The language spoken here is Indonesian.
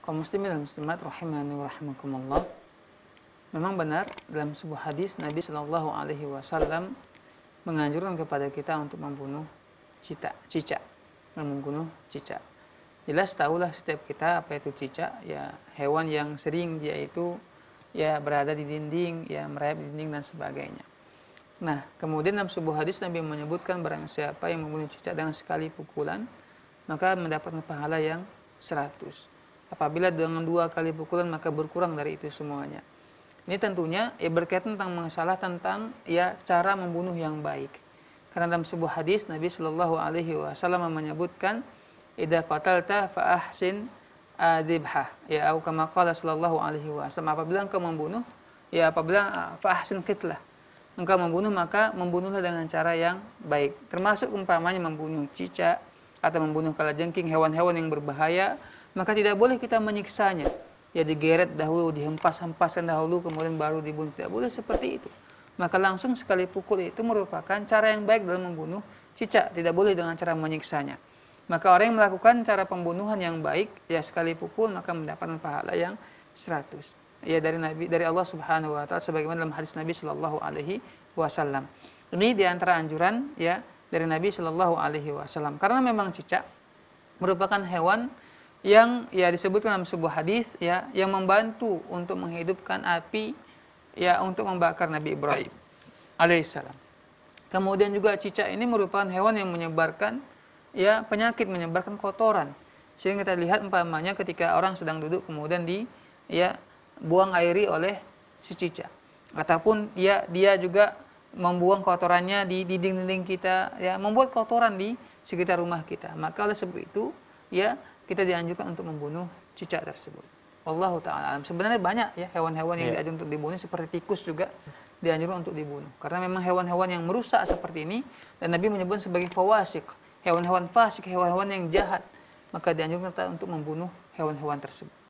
kaum muslimin dan muslimat rahimani wa rahimakumullah. Memang benar dalam sebuah hadis Nabi Shallallahu alaihi wasallam menganjurkan kepada kita untuk membunuh cicak, cicak, membunuh cicak. Jelas tahulah setiap kita apa itu cicak, ya hewan yang sering dia itu ya berada di dinding, ya merayap di dinding dan sebagainya. Nah, kemudian dalam sebuah hadis Nabi menyebutkan barang siapa yang membunuh cicak dengan sekali pukulan, maka mendapatkan pahala yang seratus. Apabila dengan dua kali pukulan maka berkurang dari itu semuanya. Ini tentunya ya berkaitan tentang masalah tentang ya cara membunuh yang baik. Karena dalam sebuah hadis Nabi Shallallahu Alaihi Wasallam menyebutkan ida qatalta fa ahsin adibha ya Aku kama qala sallallahu alaihi wasallam apabila engkau membunuh ya apabila ah, fa ahsin engkau membunuh maka membunuhlah dengan cara yang baik termasuk umpamanya membunuh cicak atau membunuh kalajengking hewan-hewan yang berbahaya maka tidak boleh kita menyiksanya. Ya digeret dahulu, dihempas-hempaskan dahulu, kemudian baru dibunuh. Tidak boleh seperti itu. Maka langsung sekali pukul itu merupakan cara yang baik dalam membunuh cicak. Tidak boleh dengan cara menyiksanya. Maka orang yang melakukan cara pembunuhan yang baik, ya sekali pukul maka mendapatkan pahala yang 100. Ya dari Nabi dari Allah Subhanahu wa taala sebagaimana dalam hadis Nabi Shallallahu alaihi wasallam. Ini diantara anjuran ya dari Nabi Shallallahu alaihi wasallam. Karena memang cicak merupakan hewan yang ya disebutkan dalam sebuah hadis ya yang membantu untuk menghidupkan api ya untuk membakar Nabi Ibrahim alaihissalam. Kemudian juga cicak ini merupakan hewan yang menyebarkan ya penyakit menyebarkan kotoran. Sehingga kita lihat umpamanya ketika orang sedang duduk kemudian di ya buang airi oleh si cicak ataupun ya dia juga membuang kotorannya di dinding-dinding kita ya membuat kotoran di sekitar rumah kita. Maka oleh sebab itu ya kita dianjurkan untuk membunuh cicak tersebut. Allah taala alam. Sebenarnya banyak ya hewan-hewan yang yeah. diajarkan untuk dibunuh seperti tikus juga dianjurkan untuk dibunuh. Karena memang hewan-hewan yang merusak seperti ini dan Nabi menyebut sebagai fawasik, hewan-hewan fasik, hewan-hewan yang jahat, maka dianjurkan untuk membunuh hewan-hewan tersebut.